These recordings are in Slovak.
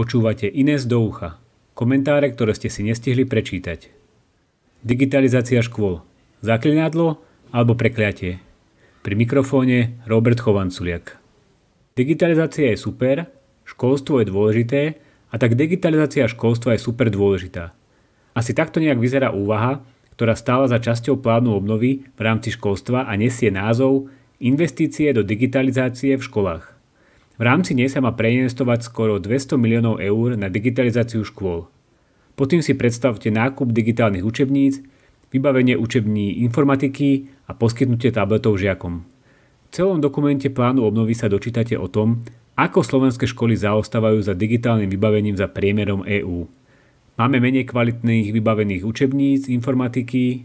Počúvate Inés do ucha. Komentáre, ktoré ste si nestihli prečítať. Digitalizácia škôl. Zaklinadlo alebo prekliatie. Pri mikrofóne Robert Chovanculiak. Digitalizácia je super, školstvo je dôležité a tak digitalizácia školstva je super dôležitá. Asi takto nejak vyzerá úvaha, ktorá stála za časťou plánu obnovy v rámci školstva a nesie názov Investície do digitalizácie v školách. V rámci nej sa má preinvestovať skoro 200 miliónov eur na digitalizáciu škôl. Pod tým si predstavte nákup digitálnych učebníc, vybavenie učební informatiky a poskytnutie tabletov žiakom. V celom dokumente plánu obnovy sa dočítate o tom, ako slovenské školy zaostávajú za digitálnym vybavením za priemerom EÚ. Máme menej kvalitných vybavených učebníc, informatiky,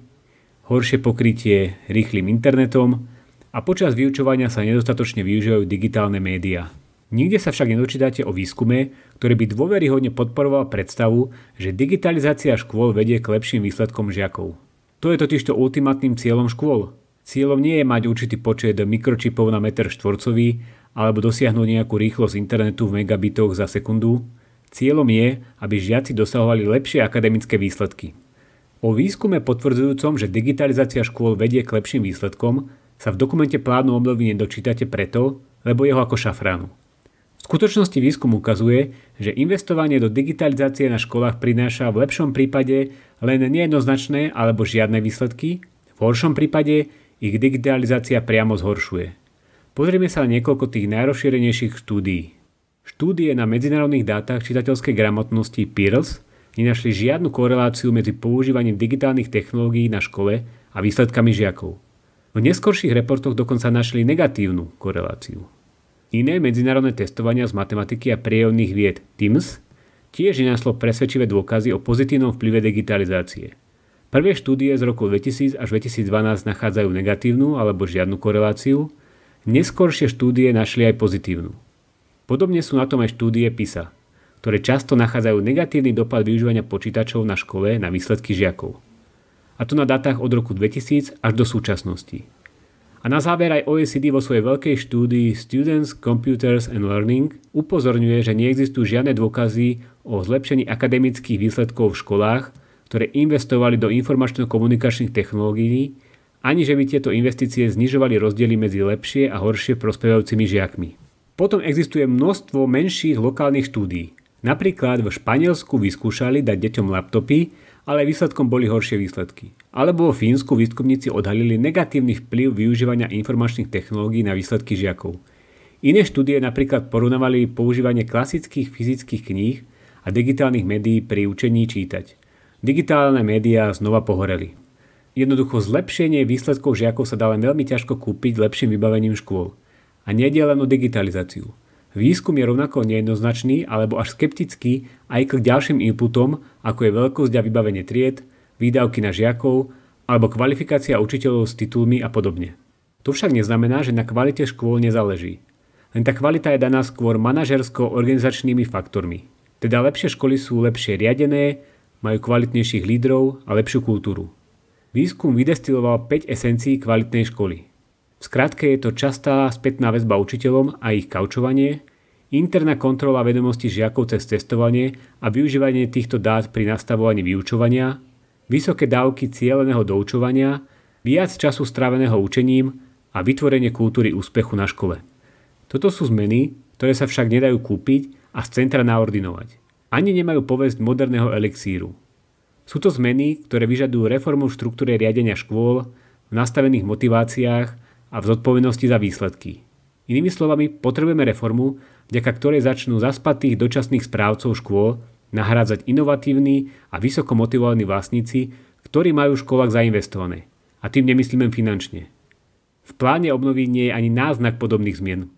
horšie pokrytie rýchlým internetom a počas vyučovania sa nedostatočne využívajú digitálne médiá. Nikde sa však nedočítate o výskume, ktorý by dôveryhodne podporoval predstavu, že digitalizácia škôl vedie k lepším výsledkom žiakov. To je totižto ultimátnym cieľom škôl. Cieľom nie je mať určitý počet mikročipov na meter štvorcový alebo dosiahnuť nejakú rýchlosť internetu v megabitoch za sekundu. Cieľom je, aby žiaci dosahovali lepšie akademické výsledky. O výskume potvrdzujúcom, že digitalizácia škôl vedie k lepším výsledkom, sa v dokumente plánu obnovy nedočítate preto, lebo jeho ako šafránu. V skutočnosti výskum ukazuje, že investovanie do digitalizácie na školách prináša v lepšom prípade len nejednoznačné alebo žiadne výsledky, v horšom prípade ich digitalizácia priamo zhoršuje. Pozrieme sa na niekoľko tých najrozšírenejších štúdií. Štúdie na medzinárodných dátach čitateľskej gramotnosti PIRLS nenašli žiadnu koreláciu medzi používaním digitálnych technológií na škole a výsledkami žiakov. V neskorších reportoch dokonca našli negatívnu koreláciu. Iné medzinárodné testovania z matematiky a prírodných vied TIMS tiež nenašlo presvedčivé dôkazy o pozitívnom vplyve digitalizácie. Prvé štúdie z roku 2000 až 2012 nachádzajú negatívnu alebo žiadnu koreláciu, neskoršie štúdie našli aj pozitívnu. Podobne sú na tom aj štúdie PISA, ktoré často nachádzajú negatívny dopad využívania počítačov na škole na výsledky žiakov. A to na datách od roku 2000 až do súčasnosti. A na záver aj OECD vo svojej veľkej štúdii Students, Computers and Learning upozorňuje, že neexistujú žiadne dôkazy o zlepšení akademických výsledkov v školách, ktoré investovali do informačno-komunikačných technológií, ani že by tieto investície znižovali rozdiely medzi lepšie a horšie prospevajúcimi žiakmi. Potom existuje množstvo menších lokálnych štúdií, Napríklad v Španielsku vyskúšali dať deťom laptopy ale výsledkom boli horšie výsledky. Alebo vo Fínsku výskumníci odhalili negatívny vplyv využívania informačných technológií na výsledky žiakov. Iné štúdie napríklad porovnávali používanie klasických fyzických kníh a digitálnych médií pri učení čítať. Digitálne médiá znova pohoreli. Jednoducho zlepšenie výsledkov žiakov sa dá len veľmi ťažko kúpiť lepším vybavením škôl. A nejde len o digitalizáciu. Výskum je rovnako nejednoznačný alebo až skeptický aj k ďalším inputom, ako je veľkosť a vybavenie tried, výdavky na žiakov alebo kvalifikácia učiteľov s titulmi a podobne. To však neznamená, že na kvalite škôl nezáleží. Len tá kvalita je daná skôr manažersko-organizačnými faktormi. Teda lepšie školy sú lepšie riadené, majú kvalitnejších lídrov a lepšiu kultúru. Výskum vydestiloval 5 esencií kvalitnej školy – v skratke je to častá spätná väzba učiteľom a ich kaučovanie, interná kontrola vedomostí žiakov cez testovanie a využívanie týchto dát pri nastavovaní vyučovania, vysoké dávky cieleného doučovania, viac času stráveného učením a vytvorenie kultúry úspechu na škole. Toto sú zmeny, ktoré sa však nedajú kúpiť a z centra naordinovať. Ani nemajú povesť moderného elixíru. Sú to zmeny, ktoré vyžadujú reformu v štruktúre riadenia škôl, v nastavených motiváciách a v zodpovednosti za výsledky. Inými slovami, potrebujeme reformu, vďaka ktorej začnú tých dočasných správcov škôl nahrádzať inovatívni a vysoko motivovaní vlastníci, ktorí majú v školách zainvestované. A tým nemyslíme finančne. V pláne obnovy nie je ani náznak podobných zmien.